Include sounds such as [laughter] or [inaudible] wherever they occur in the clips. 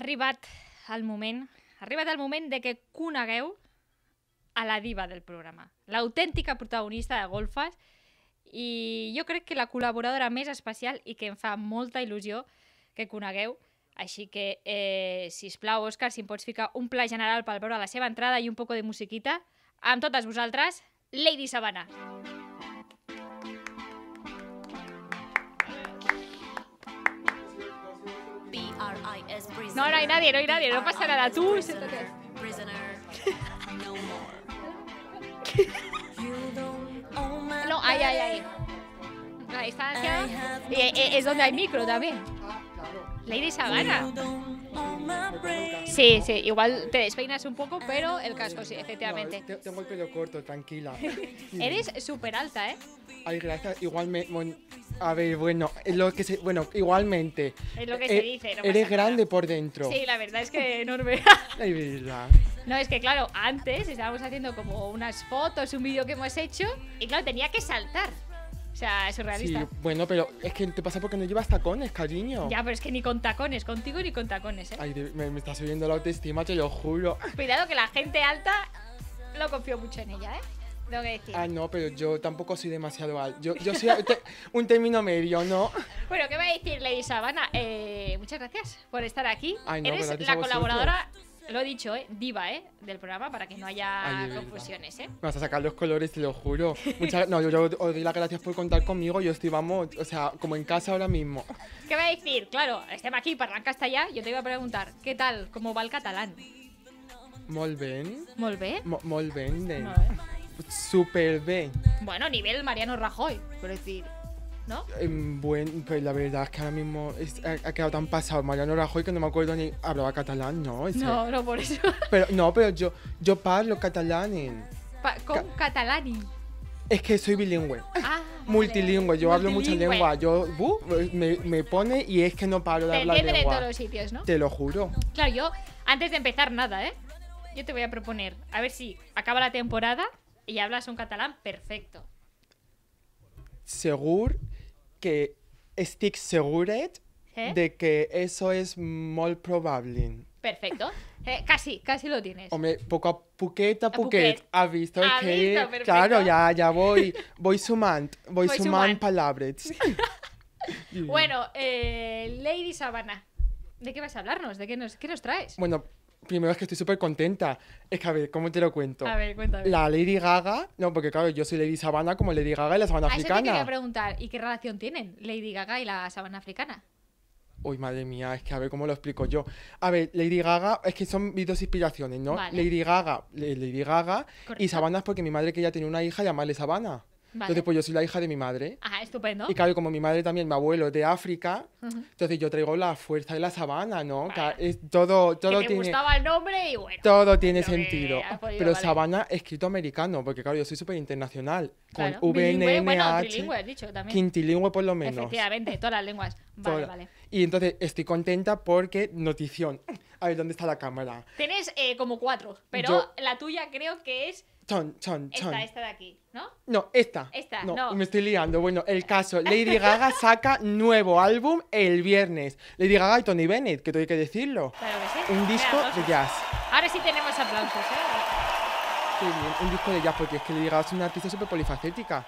arribat el moment, ha arribat el moment de que conegueu a la diva del programa, l'autèntica protagonista de Golfes i jo crec que la col·laboradora més especial i que em fa molta il·lusió que conegueu. Així que, eh, si us plau, Òscar, si em pots ficar un pla general per veure la seva entrada i un poc de musiquita, amb totes vosaltres, Lady Sabana. Lady Sabana. No, no hay nadie, no hay nadie, no pasa nada. Tú, No, ay, ay, ay. La está. Eh, eh, es donde hay micro también. Ah, Lady Savannah. Sí, sí, igual te despeinas un poco, pero ah, el casco sí, efectivamente. tengo el pelo corto, tranquila. [laughs] Eres súper alta, ¿eh? Ay, gracias. Igualmente. A ver, bueno, lo que bueno, igualmente. Es lo que eh, se dice. No eres grande por dentro. Sí, la verdad es que [laughs] enorme. No, es que claro, antes estábamos haciendo como unas fotos, un vídeo que hemos hecho, y claro, tenía que saltar sea, es surrealista. Sí, bueno, pero es que te pasa porque no llevas tacones, cariño. Ya, pero es que ni con tacones, contigo ni con tacones, ¿eh? Ay, me, está subiendo la autoestima, te lo juro. [laughs] Cuidado que la gente alta lo confío mucho en ella, ¿eh? Tengo que decir. Ah, no, pero yo tampoco soy demasiado alto. Yo, yo soy [laughs] un término medio, ¿no? Bueno, ¿qué va a decir, Lady Sabana? Eh, muchas gracias por estar aquí. Ay, no, Eres la colaboradora lo he dicho, ¿eh? Diva, ¿eh? Del programa, para que no haya confusiones, ¿eh? vas a sacar los colores, te lo juro. Muchas, no, yo, os doy las gracias por contar conmigo. Yo estoy, vamos, o sea, como en casa ahora mismo. ¿Qué voy a decir? Claro, estemos aquí, arranca hasta allá. Yo te iba a preguntar, ¿qué tal? ¿Cómo va el catalán? molven molven molven de... Super bien. Bueno, nivel Mariano Rajoy, por decir... ¿no? Em, bueno, pues la verdad es que ahora mismo ha, quedado tan pasado Mariano Rajoy que no me acuerdo ni hablaba catalán, no. no, no por eso. Pero no, pero yo yo parlo catalán. con catalán? catalani. Es que soy bilingüe. Ah, [laughs] multilingüe, yo hablo muchas lengua. Yo me, pone y es que no paro de te hablar lengua. de todos los sitios, ¿no? Te lo juro. Claro, yo antes de empezar nada, ¿eh? Yo te voy a proponer, a ver si acaba la temporada y hablas un catalán perfecto. Seguro que estoy seguro ¿Eh? de que eso es muy probable. Perfecto. [laughs] Eh, casi, casi lo tienes. Hombre, poco a Ha visto que... claro, ya, ya voy, voy sumando, voy, palabras. [laughs] bueno, eh, Lady Sabana, ¿de qué vas a hablarnos? ¿De qué nos, qué nos traes? Bueno, primero es que estoy súper contenta. Es que, a ver, ¿cómo te lo cuento? A ver, cuéntame. La Lady Gaga, no, porque claro, yo soy Lady Sabana como Lady Gaga y la Sabana a Africana. Eso te quería preguntar, ¿y qué relación tienen Lady Gaga y la Sabana Africana? Uy, madre mía, es que a ver cómo lo explico yo. A ver, Lady Gaga, es que son mis dos inspiraciones, ¿no? Lady Gaga, eh, Lady Gaga y Sabana es porque mi madre que ya tenía una hija llamarle Sabana. Entonces, pues yo soy la hija de mi madre. Ajá, ah, estupendo. Y claro, como mi madre también, mi abuelo es de África, entonces yo traigo la fuerza de la sabana, ¿no? todo todo tiene. gustaba el nombre y bueno. Todo pues, tiene sentido. Pero sabana escrito americano, porque claro, yo soy súper internacional. Con VNN. Bueno, trilingüe, dicho también. Quintilingüe por lo menos. Efectivamente, todas las lenguas. [laughs] Vale, vale. Y entonces estoy contenta porque notición. [laughs] A ver, ¿dónde está la cámara? Tienes eh, como cuatro, pero la tuya creo que es Ton, ton, ton. Esta, esta de aquí, ¿no? No, esta. Esta, no, Me estoy liando. Bueno, el caso. Lady [laughs] Gaga saca nuevo álbum el viernes. Lady Gaga y Tony Bennett, que tengo que decirlo. Claro que sí. Un disco de jazz. Ahora sí tenemos aplausos, ¿eh? Qué bien, un disco de jazz, porque es que Lady Gaga es una artista súper polifacética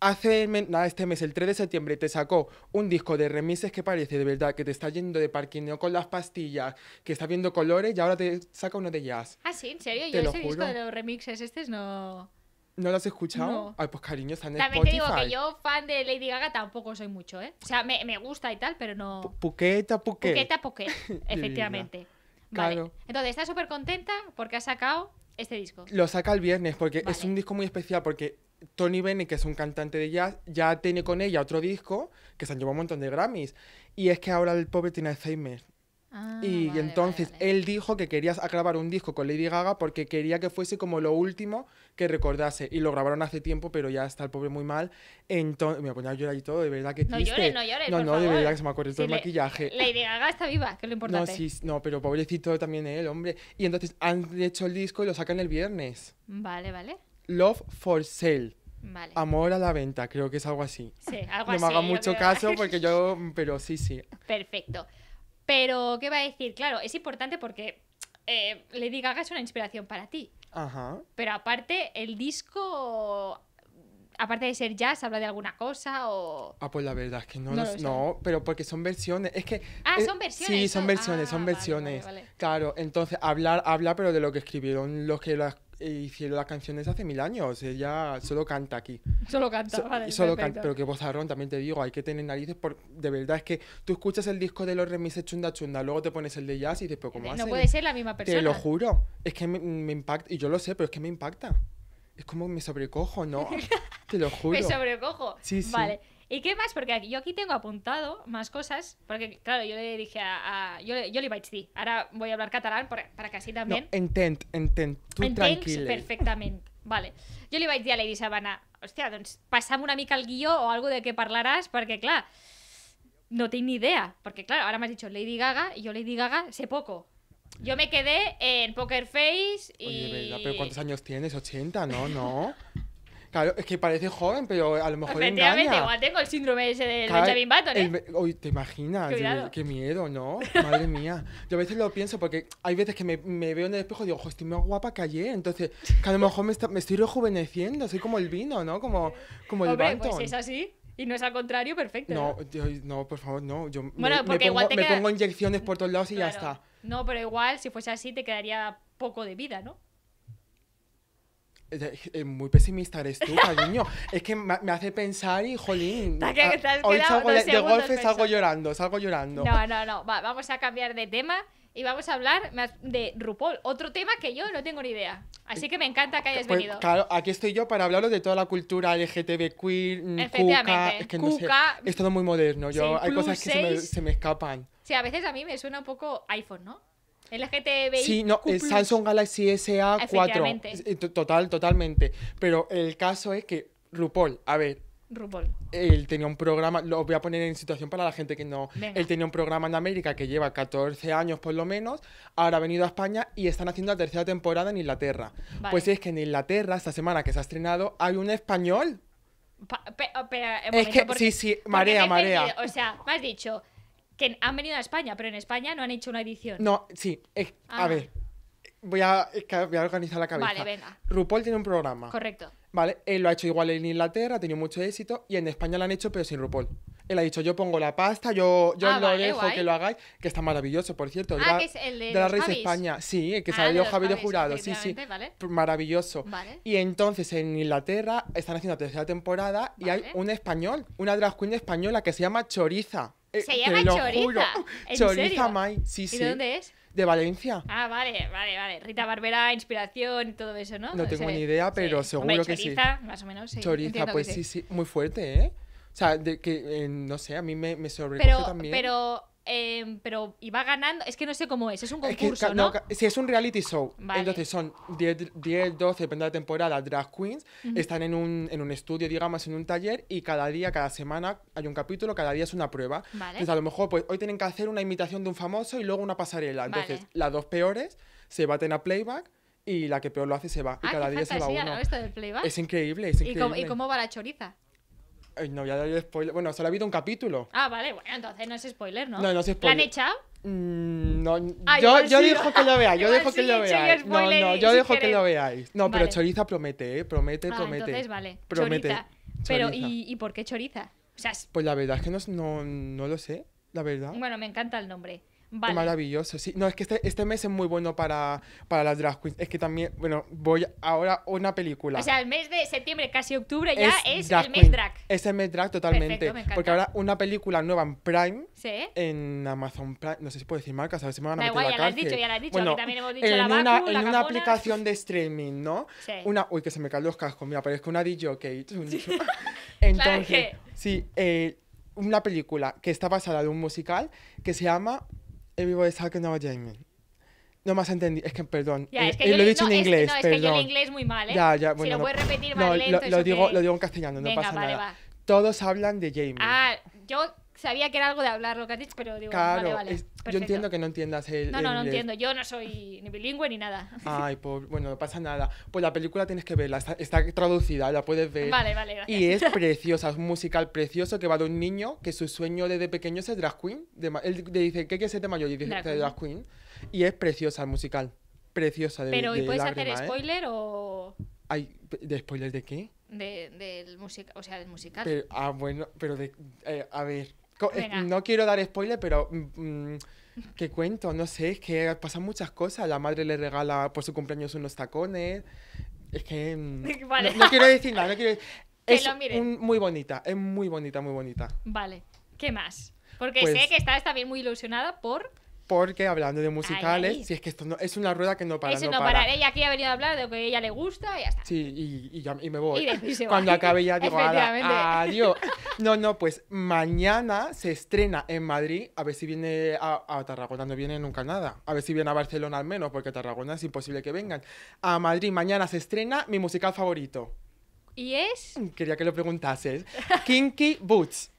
hace nada, este mes, el 3 de septiembre, te sacó un disco de remixes que parece de verdad que te está yendo de parquineo con las pastillas, que está viendo colores y ahora te saca uno de jazz. Ah, sí, en serio, yo ese disco de los remixes, este no. ¿No lo has escuchado? Ay, pues cariño, está en También te digo que yo, fan de Lady Gaga, tampoco soy mucho, ¿eh? O sea, me, gusta y tal, pero no. Puqueta, puqueta. Puqueta, [laughs] puqueta, efectivamente. Vale. Claro. Entonces, está súper contenta porque ha sacado este disco. Lo saca el viernes porque es un disco muy especial porque Tony Bennett, que es un cantante de jazz, ya tiene con ella otro disco que se han llevado un montón de Grammys. Y es que ahora el pobre tiene Alzheimer. Ah, y, entonces él dijo que quería grabar un disco con Lady Gaga porque quería que fuese como lo último que recordase. Y lo grabaron hace tiempo, pero ya está el pobre muy mal. Entonces, me ponía a llorar y todo, de verdad que No llores, no llores, No, no, de verdad que se me ha todo el maquillaje. la Gaga está viva, que es lo importante. No, sí, no, pero pobrecito también él, hombre. Y entonces han hecho el disco y lo sacan el viernes. Vale, vale. Love for Sale. Vale. Amor a la venta, creo que es algo así. Sí, algo así. No me haga mucho caso porque yo, pero sí, sí. Perfecto. Pero, ¿qué va a decir? Claro, es importante porque eh, Lady Gaga es una inspiración para ti. Ajá. Pero aparte, el disco aparte de ser jazz, habla de alguna cosa o... Ah, pues la verdad es que no, no, pero porque son versiones, es que... Ah, son versiones. Sí, son versiones, son versiones. Ah, claro, entonces hablar, habla, pero de lo que escribieron los que las hicieron las canciones hace mil años. Ella solo canta aquí. Solo canta, vale. Solo canta, pero que también te digo, hay que tener narices. Por, de verdad, es que tú escuchas el disco de los remises chunda chunda, luego te pones el de jazz y dices, pero ¿cómo No puede ser la misma persona. Te lo juro. Es que me, me impacta, y yo lo sé, pero es que me impacta. Es como me sobrecojo, ¿no? [laughs] Te lo juro. Me sobrecojo. Sí, sí. Vale. ¿Y qué más? Porque yo aquí tengo apuntado más cosas, porque claro, yo le dije a... yo, yo, le iba a decir, ahora voy a hablar catalán para, para que así también... No, Entend. Tú tranquilo perfectamente. Vale. yo le a a Lady Sabana, Hostia, pasame una mica al guío o algo de que hablarás. Porque, claro... no tengo ni idea. Porque, claro, ahora me has dicho Lady Gaga, Y yo Lady Gaga sé poco. Yo me quedé en Poker Face y... Oye, ¿Pero cuántos años tienes? ¿80? No, no. [laughs] Claro, es que parece joven, pero a lo mejor Efectivamente, igual tengo el síndrome ese del claro, Benjamin ¿eh? ¿te imaginas? Qué, miedo, ¿no? Madre mía. Yo a veces lo pienso porque hay veces que me, veo en el espejo y digo, ojo, estoy más guapa que ayer. Entonces, que a lo mejor me, estoy rejuveneciendo, soy como el vino, ¿no? Como, como el Hombre, pues es así. Y no es al contrario, perfecto. No, no, por favor, no. Yo bueno, porque pongo, me pongo inyecciones por todos lados y ya está. No, pero igual, si fuese así, te quedaría poco de vida, ¿no? Eh, muy pesimista eres tú, cariño. [laughs] es que me hace pensar y jolín. hoy de, de golf salgo llorando, salgo llorando. No, no, no. vamos a cambiar de tema y vamos a hablar de RuPaul, otro tema que yo no tengo ni idea. Así que me encanta que hayas pues, venido. Claro, aquí estoy yo para hablaros de toda la cultura LGTB mm, queer, es todo muy moderno. Yo, hay cosas que se me escapan. Sí, a veces a mí me suena un poco iPhone, ¿no? Es la Sí, no, el Samsung Galaxy SA4. Total, totalmente. Pero el caso es que RuPaul, a ver. RuPaul. Él tenía un programa, lo voy a poner en situación para la gente que no. Él tenía un programa en América que lleva 14 años por lo menos, ahora ha venido a España y están haciendo la tercera temporada en Inglaterra. Pues es que en Inglaterra, esta semana que se ha estrenado, hay un español. Oh, eh, es que, sí, sí, marea, marea. O sea, me has dicho, que han venido a España, pero en España no han hecho una edición. No, sí. Eh, a ah. ver, voy a, organizar la cabeza. Vale, venga. RuPaul tiene un programa. Correcto. Vale, él lo ha hecho igual en Inglaterra, ha tenido mucho éxito, y en España lo han hecho, pero sin RuPaul. Él ha dicho, yo pongo la pasta, yo, yo ah, dejo que lo hagáis, que está maravilloso, por cierto. Ah, la, que de, la España, sí, el que ah, salió Javier de Jurado, sí, sí, maravilloso. Vale. Y entonces en Inglaterra están haciendo la tercera temporada y hay un español, una drag queen española que se llama Choriza. Eh, Se llama Choriza. ¿En Choriza serio? May, sí, ¿Y ¿De dónde es? De Valencia. Ah, vale, vale, vale. Rita Barbera, inspiración y todo eso, ¿no? No tengo ni idea, pero seguro Hombre, que choriza, más o menos, sí. Choriza, pues sí, sí, muy fuerte, ¿eh? O sea, de, que, eh, no sé, a mí me, me sobrecoge también. Pero Em, pero y va ganando. Es que no sé cómo es, es un concurso, si ¿no? es un reality show. Entonces son 10, 12, depende de la temporada, drag queens. Están en un, en un estudio, digamos, en un taller y cada día, cada semana hay un capítulo, cada día es una prueba. Entonces a lo mejor pues, hoy tienen que hacer una imitación de un famoso y luego una pasarela. Entonces las dos peores se baten a playback y la que peor lo hace se va. y ah, cada día se va uno. Es increíble, es increíble. ¿Y cómo va la choriza? Ay, no voy a dar spoiler. Bueno, solo ha habido un capítulo. Ah, vale, bueno, entonces no es spoiler, ¿no? No, no es spoiler. ¿La han echado? Mm, no, ah, yo, yo dejo que lo veáis, yo dejo que lo veáis. No, yo dejo que lo veáis. No, pero Choriza promete, ¿eh? Promete, ah, promete. Promete. Choriza. Pero, ¿y, ¿y, por qué Choriza? Pues la verdad es que no, no lo sé, la verdad. Bueno, me encanta el nombre. Vale. Maravilloso, sí. No, es que este, este mes es muy bueno para, para las drag queens. Es que también, bueno, voy ahora a una película. O sea, el mes de septiembre, casi octubre, ya es, el mes drag. Es el mes drag totalmente. porque ahora una película nueva en Prime, en Amazon Prime, no sé si puedo decir marcas, a ver si me van a meter igual, la ya la has dicho, ya la has dicho, bueno, también hemos dicho en la una, En una aplicación de streaming, ¿no? Sí. Una, uy, que se me caen los cascos, mira, [laughs] [laughs] que una DJ, ok. Entonces, sí, eh, una película que está basada en un musical que se llama Everybody's talking about Jamie. No más entendí, es que perdón. Ya, eh, es que eh, lo he dicho en inglés. Es, no, es perdón. que yo el inglés muy mal, ¿eh? Ya, ya, bueno, si lo puedes repetir más lento, lo, digo, lo digo en castellano, no pasa nada. Todos hablan de Jamie. Ah, yo sabía que era algo de hablar lo que has dicho, pero digo, vale, vale. yo entiendo que no entiendas el. No, no, no entiendo. Yo no soy ni bilingüe ni nada. Ay, pues [laughs] bueno, no pasa nada. Pues la película tienes que verla, está, traducida, la puedes ver. Vale, vale, gracias. Y es [laughs] preciosa, es un musical precioso que va de un niño que su sueño desde pequeño es el drag queen. De, él dice, ¿qué quieres ser de mayor? Y dice, drag, queen. Drag queen. Y es preciosa el musical. Preciosa de Pero, ¿y puedes hacer ¿eh? spoiler o.? Ay, ¿de spoiler de qué? del musical, o sea, del musical. ah, bueno, pero de, eh, a ver, eh, no quiero dar spoiler, pero... Mm, mm, ¿Qué cuento? No sé, es que pasan muchas cosas. La madre le regala por su cumpleaños unos tacones. Es que... Mm, [laughs] no, quiero decir nada, no quiero decir... [laughs] es muy bonita, es muy bonita, muy bonita. Vale. ¿Qué más? Porque pues sé que está también muy ilusionada por porque hablando de musicales, si es que esto es una rueda que no para. Eso no, para. Ella aquí ha venido a hablar de lo que a ella le gusta y ya está. Sí, y, y, me voy. Cuando acabe ya [laughs] digo, adiós. No, no, pues mañana se estrena en Madrid, a ver si viene a, Tarragona, no viene nunca nada. A ver si viene a Barcelona al menos, porque Tarragona es imposible que vengan. A Madrid mañana se estrena mi musical favorito. ¿Y es? Quería que lo preguntases. Kinky Boots.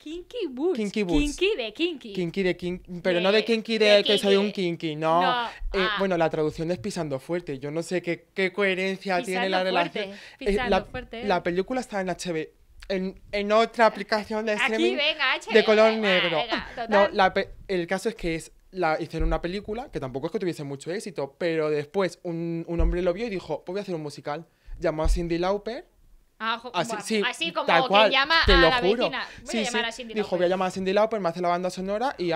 Kinky Boots. Kinky Boots. Kinky de Kinky. Kinky de Kinky. Pero no de Kinky de, que soy un Kinky, no. Eh, ah. Bueno, la traducción es pisando fuerte. Yo no sé qué, coherencia tiene la relación. Eh, pisando la, fuerte. La película está en HB. En, en, otra aplicación de streaming Aquí, HB, de color negro. no, el caso es que es la, hicieron una película que tampoco es que tuviese mucho éxito, pero después un, un hombre lo vio y dijo, pues voy a hacer un musical. Llamó a Cindy Lauper Ah, así, así como tal que llama te a la vecina. Voy sí, a llamar a Cindy Dijo, voy a llamar a Cindy Lauper, me hace la banda sonora y,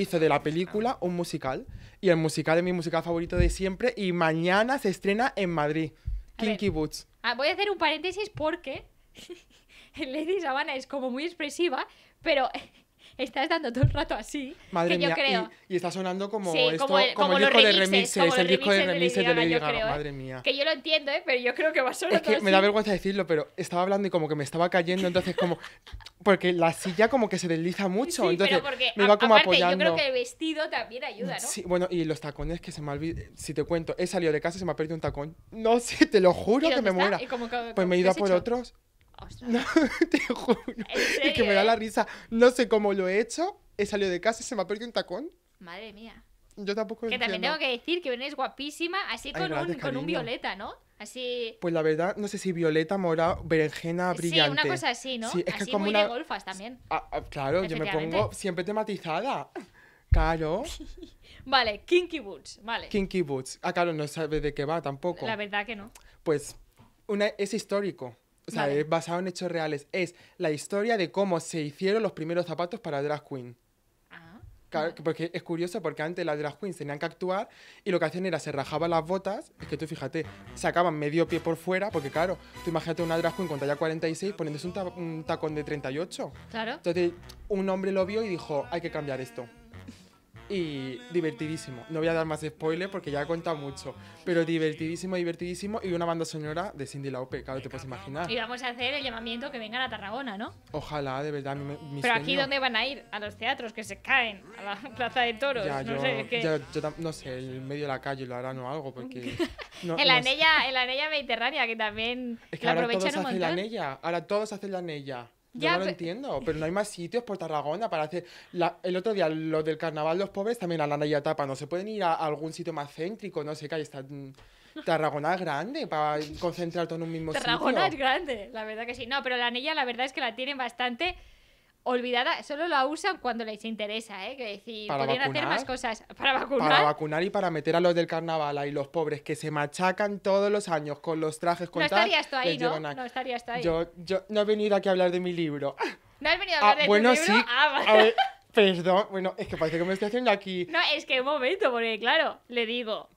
hizo de la película un musical. Y el musical es mi musical favorito de siempre y mañana se estrena en Madrid. Kinky Boots. Ah, voy a hacer un paréntesis porque [laughs] Lady Savannah es como muy expresiva, pero estás dando todo el rato así. Madre que mía, yo creo. Y, está sonando como como el, como el disco de remixes, el disco de remixes de, Lady madre mía. Que yo lo entiendo, ¿eh? pero yo creo que va solo Es que me da vergüenza decirlo, pero estaba hablando y como que me estaba cayendo, entonces como... Porque la silla como que se desliza mucho, entonces me iba como aparte, apoyando. yo creo que el vestido también ayuda, ¿no? Sí, bueno, y los tacones que se me olvidan... si te cuento, he salido de casa y se me ha perdido un tacón. No sé, te lo juro que me muera. pues me he ido a por otros [laughs] te juro. Y que me da la risa. No sé cómo lo he hecho. He salido de casa y se me ha perdido un tacón. Madre mía. Yo tampoco Que también tengo que decir que venés guapísima, así con, un, violeta, ¿no? Así... Pues la verdad, no sé si violeta, morado, berenjena, brillante. Sí, una cosa así, ¿no? así como muy de golfas también. Ah, ah, claro, yo me pongo siempre tematizada. Claro. [laughs] vale, Kinky Boots, vale. Kinky Boots. Ah, claro, no sabe de qué va tampoco. La verdad que no. Pues una... es histórico o sea, es basado en hechos reales. Es la historia de cómo se hicieron los primeros zapatos para drag queen. Ah, claro, Porque es curioso, porque antes las drag queens tenían que actuar y lo que hacían era se rajaban las botas. Es que tú fíjate, sacaban medio pie por fuera, porque claro, tú imagínate una drag queen con talla 46 poniéndose un, un tacón de 38. Claro. Entonces un hombre lo vio y dijo: hay que cambiar esto y divertidísimo. No voy a dar más spoiler porque ya he contado mucho, pero divertidísimo, divertidísimo y una banda señora de Cindy Lauper, claro, te puedes imaginar. Y vamos a hacer el llamamiento que vengan a Tarragona, ¿no? Ojalá, de verdad, Pero aquí dónde van a ir? A los teatros que se caen, a la [laughs] Plaza de Toros, no yo, sé, ¿qué? no sé, en medio de la calle lo harán o algo porque [laughs] en, la anella, en la mediterránea que también la aprovechan montón. la ahora todos hacen la anella. Yo no lo entiendo, pero no hay más sitios por Tarragona para hacer... La... el otro día, lo del carnaval, los pobres también a la anilla tapa, no se pueden ir a, algún sitio más céntrico, no sé, qué. está... Mm, Tarragona es grande para todo en un mismo sitio. Tarragona es grande, la verdad que sí. No, pero la anilla la verdad es que la tienen bastante olvidada, solo la usan cuando les interesa, ¿eh? Que decir, para podrían vacunar, hacer más cosas [laughs] para vacunar. Para vacunar y para meter a los del carnaval ahí, los pobres que se machacan todos los años con los trajes, con no estaría estarías ahí, ¿no? No estarías tú ahí. Yo, yo no he venido aquí a hablar de mi libro. [laughs] ¿No has venido a ah, hablar de mi tu libro? Sí. Ah, a ver, perdón, bueno, es que parece que me estoy haciendo aquí... [laughs] No, es que un momento, porque claro, le digo,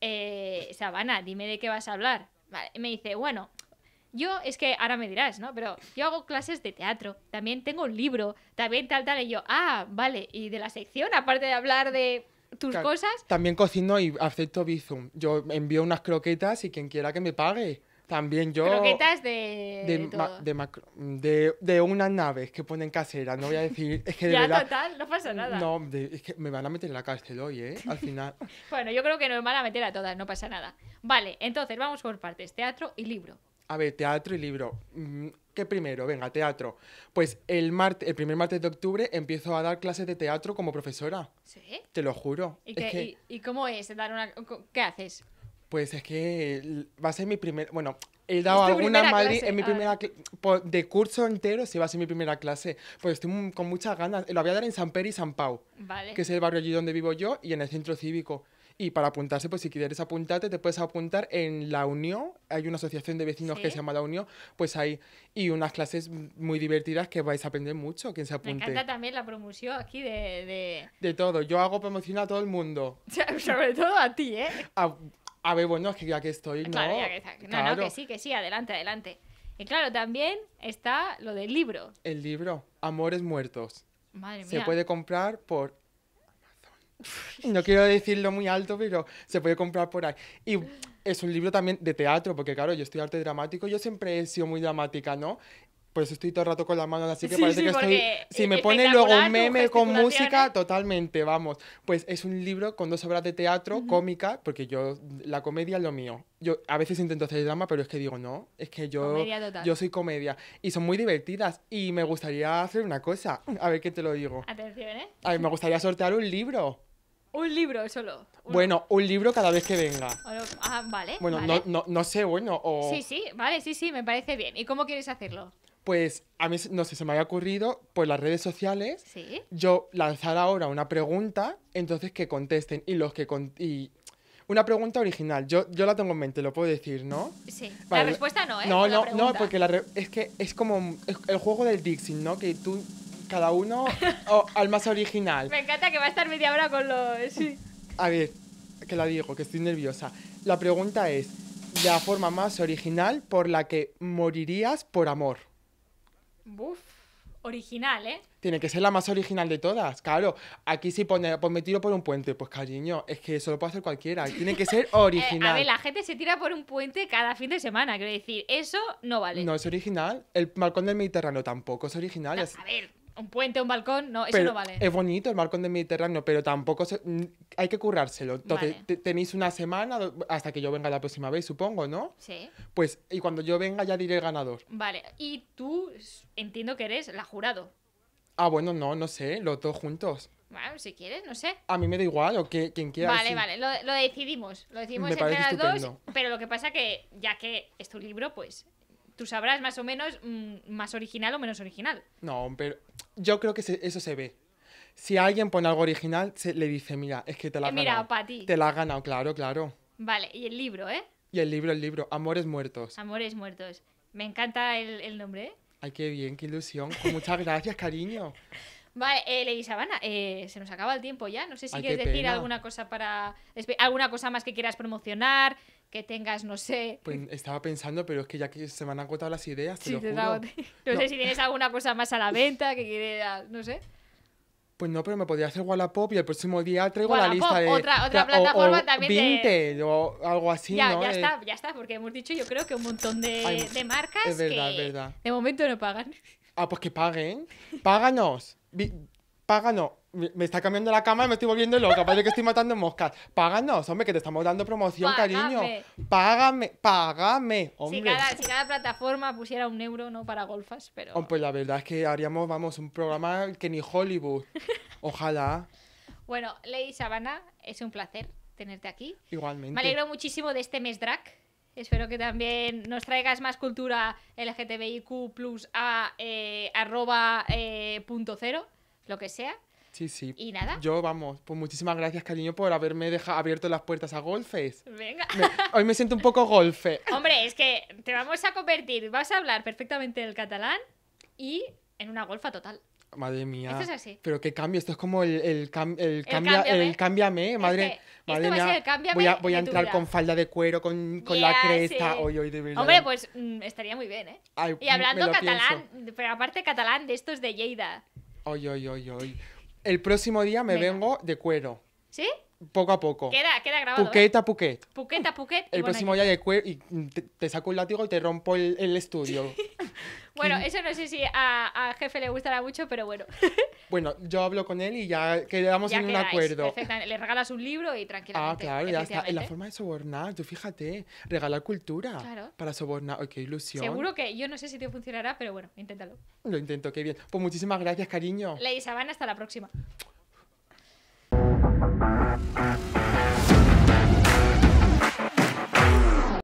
eh, Sabana, dime de qué vas a hablar. Vale, me dice, bueno, yo, es que ahora me dirás, ¿no? Pero yo hago clases de teatro, también tengo un libro, también tal, tal, y yo, ah, vale, y de la sección, aparte de hablar de tus cosas. También cocino y acepto Bizum. Yo envío unas croquetas y quien quiera que me pague. También yo. Croquetas de. De, de, unas naves que ponen caseras. No voy a decir. [laughs] Es que ya, total, no pasa mm, nada. No, es que me van a meter en la cárcel hoy, ¿eh? Al final. [laughs] bueno, yo creo que nos van a meter a todas, no pasa nada. Vale, entonces vamos por partes: teatro y libro a ver, teatro y libro. Mm, ¿Qué primero? Venga, teatro. Pues el, martes, el primer martes de octubre empiezo a dar clases de teatro como profesora. ¿Sí? Te lo juro. ¿Y, cómo es una... ¿Qué haces? Pues es que va a ser mi primer... Bueno, he dado alguna en en mi ah. primera pues, de curso entero sí va a ser mi primera clase pues estoy con muchas ganas lo voy a dar en San Peri y San Pau vale. que es el barrio allí donde vivo yo y en el centro cívico y para apuntarse, pues si quieres apuntarte, te puedes apuntar en La Unión. Hay una asociación de vecinos que se llama La Unión, pues hay y unas clases muy divertidas que vais a aprender mucho, quien se apunte. Me encanta también la promoción aquí de... De, todo. Yo hago promoción a todo el mundo. [laughs] Sobre todo a ti, ¿eh? A, ver, bueno, es que ya que estoy, ¿no? Claro, que está. No, no, que sí, que sí, adelante, adelante. Y claro, también está lo del libro. El libro, Amores Muertos. Madre mía. Se puede comprar por [laughs] no quiero decirlo muy alto, pero se puede comprar por ahí. Y es un libro también de teatro, porque claro, yo estoy arte dramático, yo siempre he sido muy dramática, ¿no? Por eso estoy todo el rato con las mano, así que parece que estoy... Si e-, me e-, pone luego un meme con música, totalmente, vamos. Pues es un libro con dos obras de teatro, cómica, porque yo, la comedia es lo mío. Yo a veces intento hacer drama, pero es que digo, no, es que yo, yo soy comedia. Y son muy divertidas. Y me gustaría hacer una cosa, a ver qué te lo digo. Atención, ¿eh? A ver, me gustaría sortear un libro. Un libro solo. Bueno, un libro cada vez que venga. Ah, vale. Bueno, No, no, no, sé, bueno, o... Sí, sí, vale, sí, sí, me parece bien. ¿Y cómo quieres hacerlo? Pues a mí, no sé, se me había ocurrido por pues, las redes sociales ¿Sí? yo lanzar ahora una pregunta, entonces que contesten y los que... y una pregunta original. Yo, yo la tengo en mente, lo puedo decir, ¿no? Sí. La respuesta no, ¿eh? No, no, no, porque la es que es como el juego del Dixie, ¿no? Que tú cada uno al más original. Me encanta que va a estar media hora con los... A ver, que la digo, que estoy nerviosa. La pregunta es, la forma más original por la que morirías por amor. Buf, original, ¿eh? Tiene que ser la más original de todas, claro. Aquí si pone, pues me tiro por un puente, pues cariño, es que eso lo puede hacer cualquiera. Tiene que ser [laughs] eh, original. a ver, la gente se tira por un puente cada fin de semana, quiero decir, eso no vale. No es original. El balcón del Mediterráneo tampoco es original. A ver, un puente, un balcón, no, eso no vale. Es bonito el balcón del Mediterráneo, pero tampoco hay que currárselo. Entonces, tenéis una semana hasta que yo venga la próxima vez, supongo, ¿no? Sí. Pues, y cuando yo venga ya diré el ganador. Vale, y tú entiendo que eres la jurado. Ah, bueno, no, no sé, los dos juntos. Bueno, si quieres, no sé. A mí me da igual, o quien quiera. Vale, vale, lo, decidimos. Lo decidimos entre las dos. Pero lo que pasa que, ya que es tu libro, pues tú sabrás más o menos mm, más original o menos original. No, pero yo creo que eso se ve. Si alguien pone algo original, se le dice, mira, es que te la eh, mira, ganado. ti. Te la ha ganado, claro, claro. Vale, y el libro, ¿eh? Y el libro, el libro, Amores Muertos. Amores Muertos. Me encanta el, nombre, ¿eh? Ay, qué bien, qué ilusión. Pues muchas gracias, cariño. [laughs] Vale, eh, Lady Sabana, eh, se nos acaba el tiempo ya. No sé si quieres decir alguna cosa para. Alguna cosa más que quieras promocionar, que tengas, no sé. Pues estaba pensando, pero es que ya que se me han agotado las ideas, te lo juro. Te [laughs] no, sé si tienes alguna cosa más a la venta que quieras, no sé. Pues no, pero me podría hacer Wallapop y el próximo día traigo la lista de. Otra, otra plataforma o, o también. Vinted o algo así. Ya, ¿no? ya eh, está, ya está, porque hemos dicho yo creo que un montón de, de marcas. Es verdad, que es verdad. De momento no pagan. Ah, pues que paguen. Páganos. Páganos me está cambiando la cama y me estoy volviendo loca. Parece que estoy matando moscas. Páganos, hombre, que te estamos dando promoción, cariño. Págame, págame, hombre. Si cada, plataforma pusiera un euro, ¿no? Para golfas, pero... Pues la verdad es que haríamos, vamos, un programa que ni Hollywood. [laughs] Ojalá. bueno, Lady Sabana, es un placer tenerte aquí. Igualmente. Me alegro muchísimo de este mes drag. Espero que también nos traigas más cultura LGTBIQ plus a eh, arroba eh, punto cero, lo que sea. Sí, sí. Y nada. Yo, vamos, pues muchísimas gracias, cariño, por haberme dejado abierto las puertas a golfes. Venga. hoy me siento un poco golfe. [laughs] Hombre, es que te vamos a convertir, vas a hablar perfectamente del catalán y en una golfa total. Madre mía. Esto es así. Pero qué cambio, esto es como el, el, el, cámbiame. madre. mía. voy a, entrar con falda de cuero, con, la cresta. Hoy, hoy, de verdad. Hombre, pues mm, estaría muy bien, ¿eh? y hablando catalán, pero aparte catalán de estos de Lleida. Hoy, hoy, hoy, hoy. El próximo día me vengo de cuero. ¿Sí? poco a poco. Queda, queda grabado. Puqueta, ¿eh? puqueta. Puqueta, puqueta. El próximo día te, saco un látigo y te rompo el, el estudio. [laughs] bueno, eso no sé si a, a, jefe le gustará mucho, pero bueno. [laughs] bueno, yo hablo con él y ya quedamos en un acuerdo. Le regalas un libro y tranquilamente. Ah, claro, ya está. En la forma de sobornar, tú fíjate, regalar cultura claro. para sobornar. qué ilusión! Seguro que yo no sé si te funcionará, pero bueno, inténtalo. Lo intento, qué bien. Pues muchísimas gracias, cariño. Ley Sabana, hasta la próxima. Mm-hmm.